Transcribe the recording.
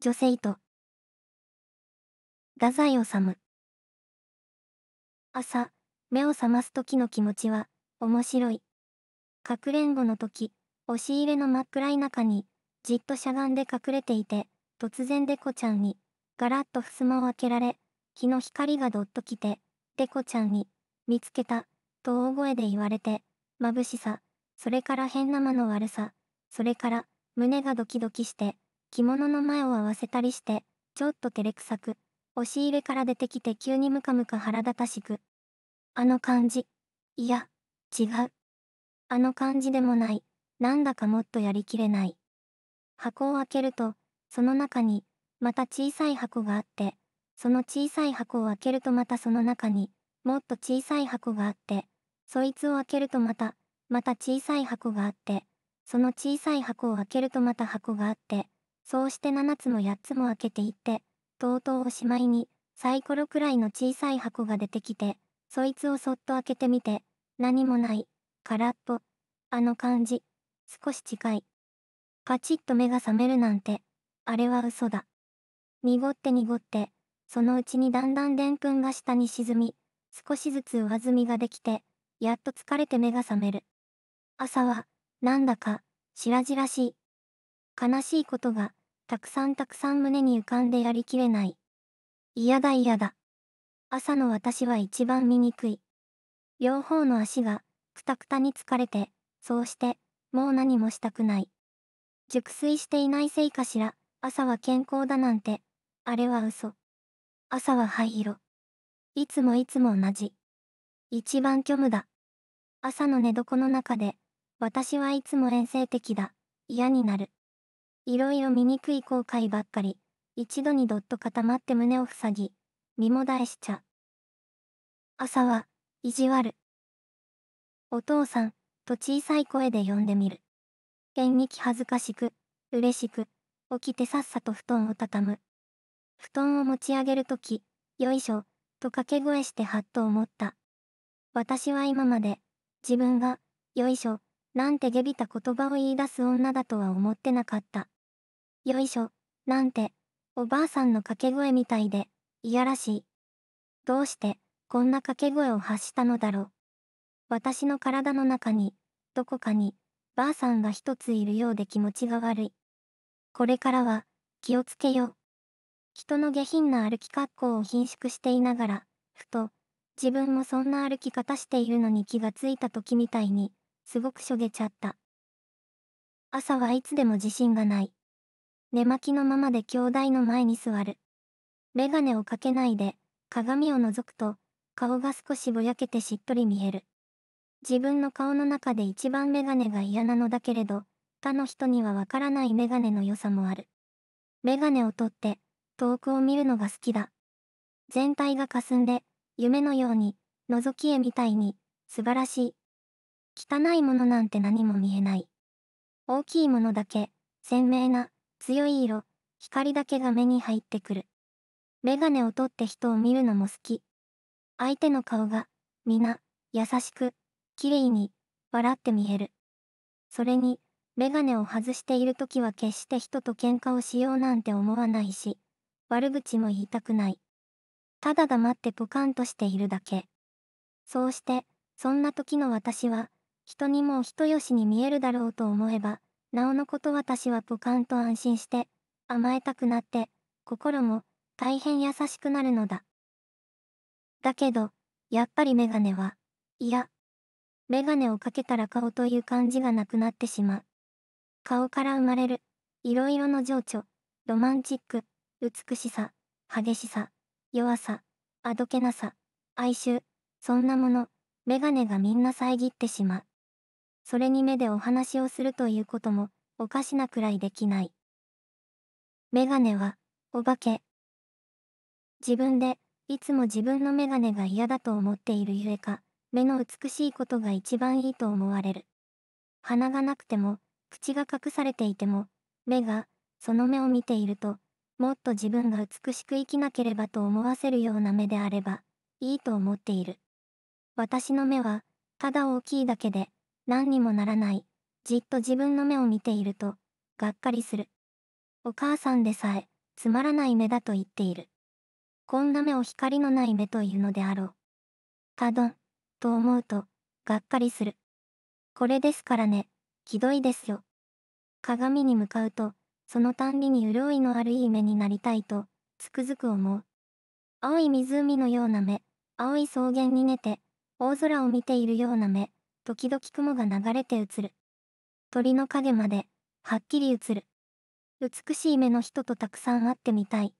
女性と。太宰治。朝、目を覚ます時の気持ちは、面白い。かくれんぼの時、押し入れの真っ暗い中に、じっとしゃがんで隠れていて、突然デコちゃんに、ガラッと襖を開けられ、日の光がどっと来て、デコちゃんに、見つけた、と大声で言われて、眩しさ、それから変なまの悪さ、それから、胸がドキドキして、着物の前を合わせたりして、ちょっと照れくさく、押し入れから出てきて急にムカムカ腹立たしく。あの感じ。いや、違う。あの感じでもない。なんだかもっとやりきれない。箱を開けると、その中に、また小さい箱があって、その小さい箱を開けるとまたその中に、もっと小さい箱があって、そいつを開けるとまた、また小さい箱があって、その小さい箱を開けるとまた箱があって、そうして7つも8つも開けていって、とうとうおしまいに、サイコロくらいの小さい箱が出てきて、そいつをそっと開けてみて、何もない、空っぽ。あの感じ、少し近い。カチッと目が覚めるなんて、あれは嘘だ。濁って濁って、そのうちにだんだんでんぷんが下に沈み、少しずつ上積みができて、やっと疲れて目が覚める。朝は、なんだか、しらじらしい。悲しいことが、たくさんたくさん胸に浮かんでやりきれない。嫌だ嫌だ。朝の私は一番醜い。両方の足が、くたくたに疲れて、そうして、もう何もしたくない。熟睡していないせいかしら、朝は健康だなんて、あれは嘘。朝は灰色。いつもいつも同じ。一番虚無だ。朝の寝床の中で、私はいつも遠征的だ。嫌になる。いろいろ醜い後悔ばっかり。一度にどっと固まって胸を塞ぎ、身もだえしちゃ。朝は、意地悪。お父さん、と小さい声で呼んでみる。現役恥ずかしく、嬉しく、起きてさっさと布団をたたむ。布団を持ち上げるとき、よいしょ、と掛け声してはっと思った。私は今まで、自分が、よいしょ、なんて下びた言葉を言い出す女だとは思ってなかった。よいしょ、なんて、おばあさんの掛け声みたいで、いやらしい。どうして、こんな掛け声を発したのだろう。私の体の中に、どこかに、ばあさんが一ついるようで気持ちが悪い。これからは、気をつけよう。人の下品な歩き格好を貧縮していながら、ふと、自分もそんな歩き方しているのに気がついた時みたいに、すごくしょげちゃった。朝はいつでも自信がない。寝巻きのままで兄弟の前に座る。メガネをかけないで、鏡を覗くと、顔が少しぼやけてしっとり見える。自分の顔の中で一番メガネが嫌なのだけれど、他の人にはわからないメガネの良さもある。メガネを取って、遠くを見るのが好きだ。全体が霞んで、夢のように、覗き絵みたいに、素晴らしい。汚いものなんて何も見えない。大きいものだけ、鮮明な、強い色、光だけが目に入ってくる。メガネを取って人を見るのも好き。相手の顔が、皆、優しく、綺麗に、笑って見える。それに、メガネを外している時は決して人と喧嘩をしようなんて思わないし、悪口も言いたくない。ただ黙ってポカンとしているだけ。そうして、そんな時の私は、人にもう人よしに見えるだろうと思えば、なおのこと私はポカンと安心して、甘えたくなって、心も大変優しくなるのだ。だけど、やっぱりメガネは、いや、メガネをかけたら顔という感じがなくなってしまう。顔から生まれる、いろいろの情緒、ロマンチック、美しさ、激しさ、弱さ、あどけなさ、哀愁、そんなもの、メガネがみんな遮ってしまう。それに目でお話をするということも、おかしなくらいできない。メガネは、お化け。自分で、いつも自分のメガネが嫌だと思っているゆえか、目の美しいことが一番いいと思われる。鼻がなくても、口が隠されていても、目が、その目を見ていると、もっと自分が美しく生きなければと思わせるような目であれば、いいと思っている。私の目は、ただ大きいだけで、何にもならない。じっと自分の目を見ていると、がっかりする。お母さんでさえ、つまらない目だと言っている。こんな目を光のない目というのであろう。かどん、と思うと、がっかりする。これですからね、ひどいですよ。鏡に向かうと、そのたんびに潤いのあるいい目になりたいと、つくづく思う。青い湖のような目、青い草原に寝て、大空を見ているような目、時々雲が流れて映る。鳥の影まで、はっきり映る。美しい目の人とたくさん会ってみたい。